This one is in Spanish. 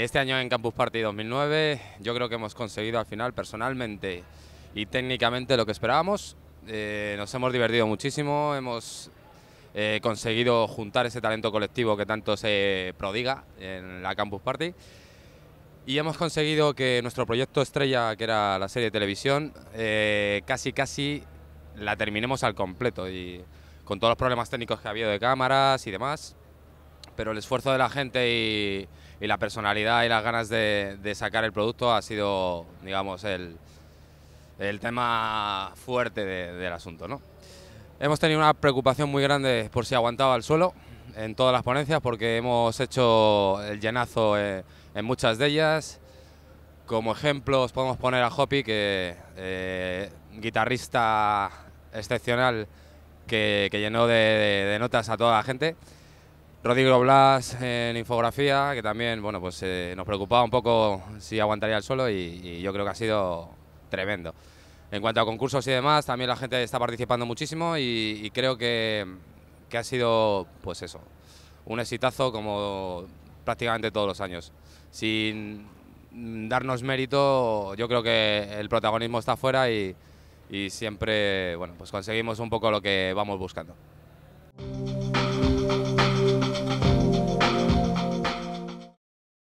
Este año en Campus Party 2009 yo creo que hemos conseguido al final personalmente y técnicamente lo que esperábamos. Eh, nos hemos divertido muchísimo, hemos eh, conseguido juntar ese talento colectivo que tanto se prodiga en la Campus Party y hemos conseguido que nuestro proyecto estrella, que era la serie de televisión, eh, casi casi la terminemos al completo y con todos los problemas técnicos que ha habido de cámaras y demás, pero el esfuerzo de la gente y, la personalidad y las ganas de, sacar el producto ha sido, digamos, el, tema fuerte del asunto. ¿no? Hemos tenido una preocupación muy grande por si aguantaba el suelo en todas las ponencias porque hemos hecho el llenazo en muchas de ellas. Como ejemplos podemos poner a Hopi, que eh, guitarrista excepcional que, llenó de notas a toda la gente. Rodrigo Blas en infografía, que también bueno, pues, eh, nos preocupaba un poco si aguantaría el suelo y, yo creo que ha sido tremendo. En cuanto a concursos y demás, también la gente está participando muchísimo y, creo que, ha sido pues eso, un exitazo como prácticamente todos los años. Sin darnos mérito, yo creo que el protagonismo está fuera y, siempre bueno, pues conseguimos un poco lo que vamos buscando.